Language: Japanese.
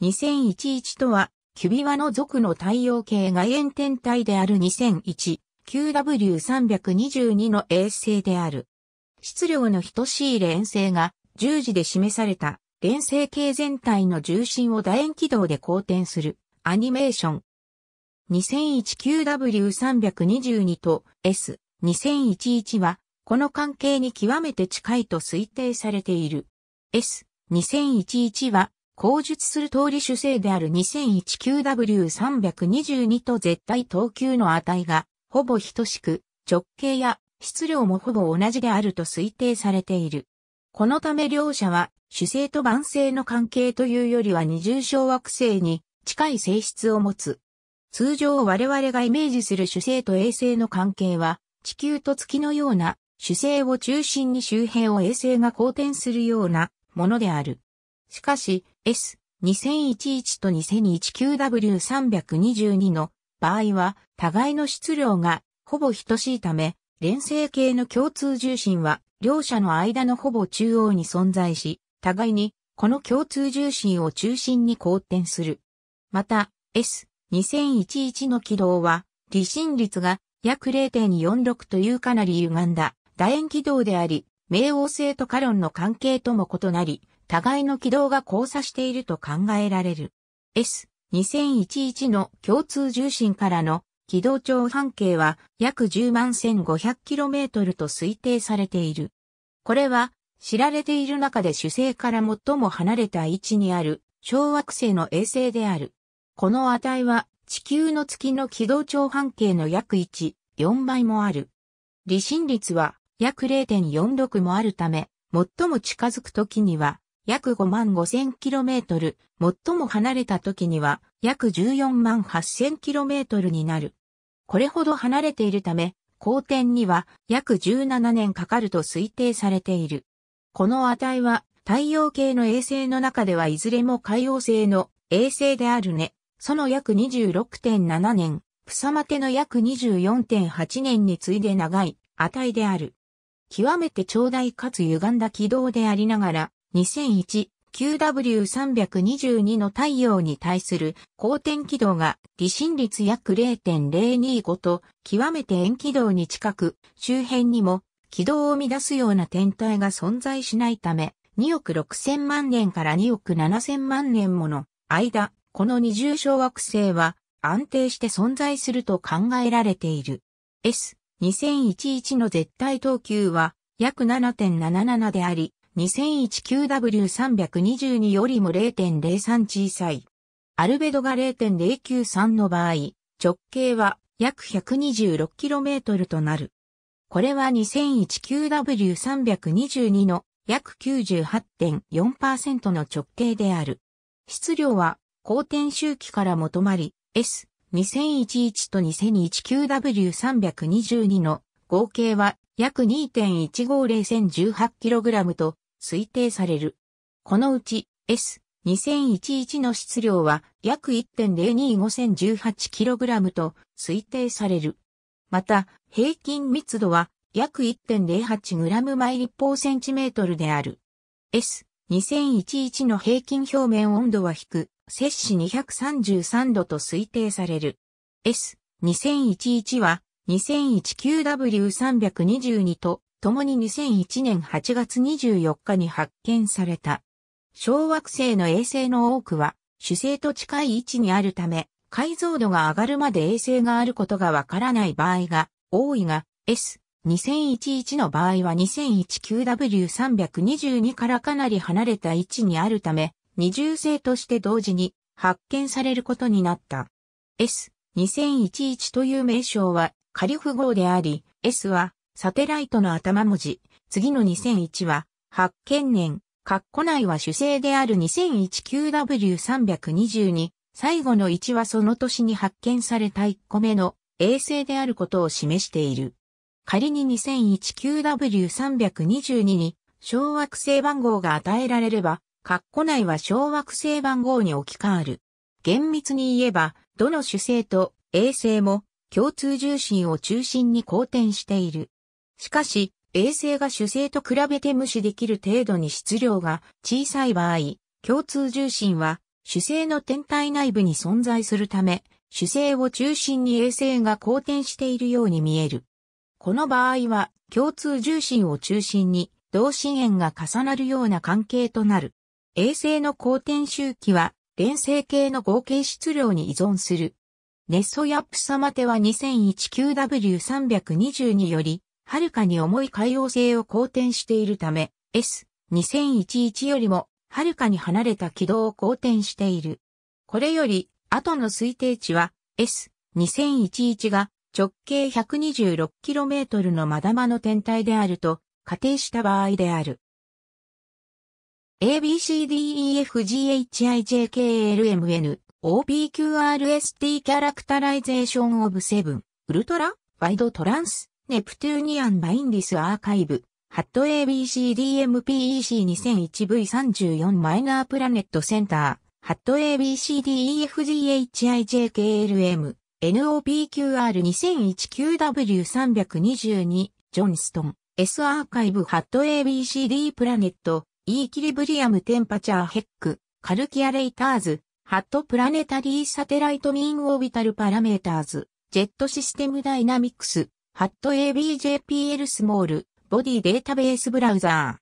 S2011 とは、キュビワの属の太陽系外縁天体である 2001QW322 の衛星である。質量の等しい連星が十字で示された連星系全体の重心を楕円軌道で公転するアニメーション。2001QW322 と S2011 はこの関係に極めて近いと推定されている。S2011 は口述する通り主星である 2019W322 と絶対等級の値がほぼ等しく直径や質量もほぼ同じであると推定されている。このため両者は主性と晩性の関係というよりは二重小惑星に近い性質を持つ。通常我々がイメージする主星と衛星の関係は地球と月のような主星を中心に周辺を衛星が交転するようなものである。しかし、S2011 と 2019W322 の場合は互いの質量がほぼ等しいため、連星系の共通重心は両者の間のほぼ中央に存在し、互いにこの共通重心を中心に交点する。また S2011 の軌道は離心率が約0.46というかなり歪んだ楕円軌道であり、冥王星とカロンの関係とも異なり、互いの軌道が交差していると考えられる。S2011 の共通重心からの軌道長半径は約10万 1500km と推定されている。これは知られている中で主星から最も離れた位置にある小惑星の衛星である。この値は地球の月の軌道長半径の約1、4倍もある。離心率は約0.46もあるため、最も近づく時には約5万5千 km、最も離れた時には約14万8千 km になる。これほど離れているため、公転には約17年かかると推定されている。この値は太陽系の衛星の中ではいずれも海王星の衛星であるね。その約26.7年、プサマテの約24.8年に次いで長い値である。極めて長大かつ歪んだ軌道でありながら、2001-QW322 の太陽に対する光転軌道が離心率約0.025と極めて円軌道に近く、周辺にも軌道を乱すような天体が存在しないため、2億6000万年から2億7000万年もの間、この二重小惑星は安定して存在すると考えられている。S2011 の絶対等級は約7.77であり、2019W322 よりも0.03小さい。アルベドが0.093の場合、直径は約 126km となる。これは 2019W322 の約98.4%の直径である。質量は公転周期から求まり、S2011 と 2019W322 の合計は約 2.15018kg と推定される。このうち S2011 の質量は約1 0 2 5 0 1 8 k g と推定される。また、平均密度は約 1.08g 毎立方センチメートルである。S2011 の平均表面温度は低、摂氏233度と推定される。S2011 は 2019W322 と共に2001年8月24日に発見された。小惑星の衛星の多くは主星と近い位置にあるため、解像度が上がるまで衛星があることがわからない場合が多いが、S2011 の場合は 2019W322 からかなり離れた位置にあるため、二重星として同時に発見されることになった。S2011 という名称はカリフ号であり、S はサテライトの頭文字、次の2001は、発見年、括弧内は主星である 2001QW322、最後の1はその年に発見された1個目の衛星であることを示している。仮に 2001QW322 に小惑星番号が与えられれば、括弧内は小惑星番号に置き換わる。厳密に言えば、どの主星と衛星も共通重心を中心に公転している。しかし、衛星が主星と比べて無視できる程度に質量が小さい場合、共通重心は主星の天体内部に存在するため、主星を中心に衛星が公転しているように見える。この場合は共通重心を中心に同心円が重なるような関係となる。衛星の公転周期は連星系の合計質量に依存する。ネッソヤップサマテは 2019W320 によりはるかに重い海洋性を好転しているため、S2011 よりも、はるかに離れた軌道を好転している。これより、後の推定値は、S2011 が直径 126km のまだまの天体であると仮定した場合である。ABCDEFGHIJKLMN OPQRST キャラクタライゼーションオブセブンウルトラワイドトランスネプトゥーニアン・バインディス・アーカイブ、ハット ABCDMPEC2001V34 マイナープラネットセンター、ハット ABCDEFGHIJKLM、NOPQR2019W322、ジョンストン、S アーカイブハット ABCD プラネット、E キリブリアムテンパチャーヘック、カルキアレイターズ、ハットプラネタリーサテライトミンオービタルパラメーターズ、ジェットシステムダイナミクス、ハット ABJPL スモール、ボディデータベースブラウザー。